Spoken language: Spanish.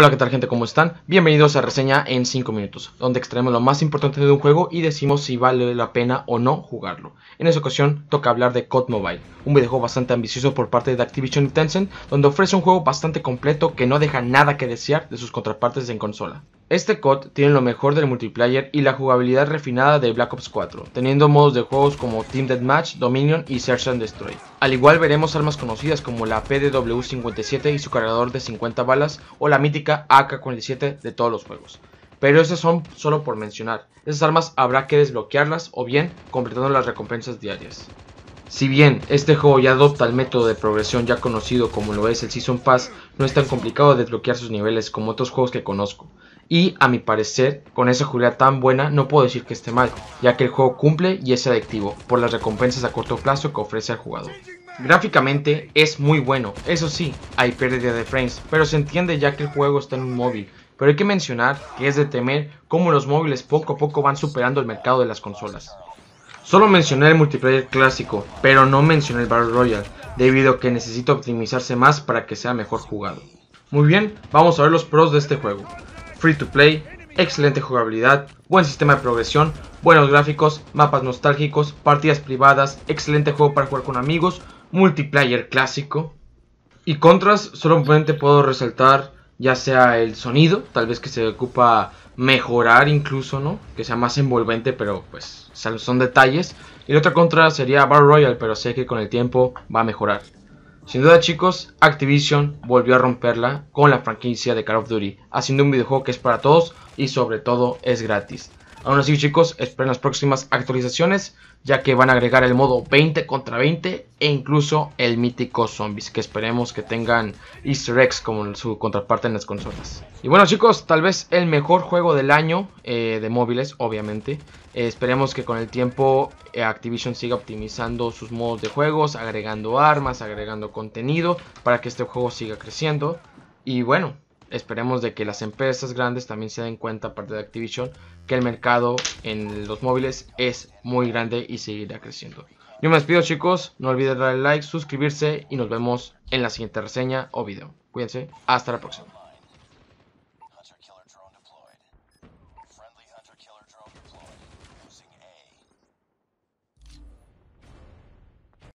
Hola, ¿qué tal gente? ¿Cómo están? Bienvenidos a Reseña en 5 minutos, donde extraemos lo más importante de un juego y decimos si vale la pena o no jugarlo. En esta ocasión toca hablar de COD Mobile, un videojuego bastante ambicioso por parte de Activision y Tencent, donde ofrece un juego bastante completo que no deja nada que desear de sus contrapartes en consola. Este COD tiene lo mejor del multiplayer y la jugabilidad refinada de Black Ops 4, teniendo modos de juegos como Team Deathmatch, Dominion y Search and Destroy. Al igual veremos armas conocidas como la PDW-57 y su cargador de 50 balas o la mítica AK-47 de todos los juegos. Pero esas son solo por mencionar, esas armas habrá que desbloquearlas o bien completando las recompensas diarias. Si bien este juego ya adopta el método de progresión ya conocido como lo es el Season Pass, no es tan complicado desbloquear sus niveles como otros juegos que conozco, y a mi parecer, con esa jugabilidad tan buena no puedo decir que esté mal, ya que el juego cumple y es adictivo por las recompensas a corto plazo que ofrece al jugador. Gráficamente es muy bueno, eso sí, hay pérdida de frames, pero se entiende ya que el juego está en un móvil, pero hay que mencionar que es de temer cómo los móviles poco a poco van superando el mercado de las consolas. Solo mencioné el multiplayer clásico, pero no mencioné el Battle Royale, debido a que necesita optimizarse más para que sea mejor jugado. Muy bien, vamos a ver los pros de este juego free to play, excelente jugabilidad, buen sistema de progresión, buenos gráficos, mapas nostálgicos, partidas privadas, excelente juego para jugar con amigos, multiplayer clásico. Y contras, solamente puedo resaltar ya sea el sonido, tal vez que se ocupa mejorar incluso, ¿no? Que sea más envolvente, pero pues son detalles. Y la otra contra sería Battle Royale, pero sé que con el tiempo va a mejorar. Sin duda chicos, Activision volvió a romperla con la franquicia de Call of Duty, haciendo un videojuego que es para todos y sobre todo es gratis. Aún así chicos, esperen las próximas actualizaciones, ya que van a agregar el modo 20 contra 20 e incluso el mítico zombies, que esperemos que tengan easter eggs como su contraparte en las consolas. Y bueno chicos, tal vez el mejor juego del año eh, de móviles, obviamente. Eh, esperemos que con el tiempo eh, Activision siga optimizando sus modos de juegos, agregando armas, agregando contenido, para que este juego siga creciendo. Y bueno, esperemos de que las empresas grandes también se den cuenta, aparte de Activision, que el mercado en los móviles es muy grande y seguirá creciendo. Yo me despido chicos, no olviden darle like, suscribirse y nos vemos en la siguiente reseña o video. Cuídense, hasta la próxima.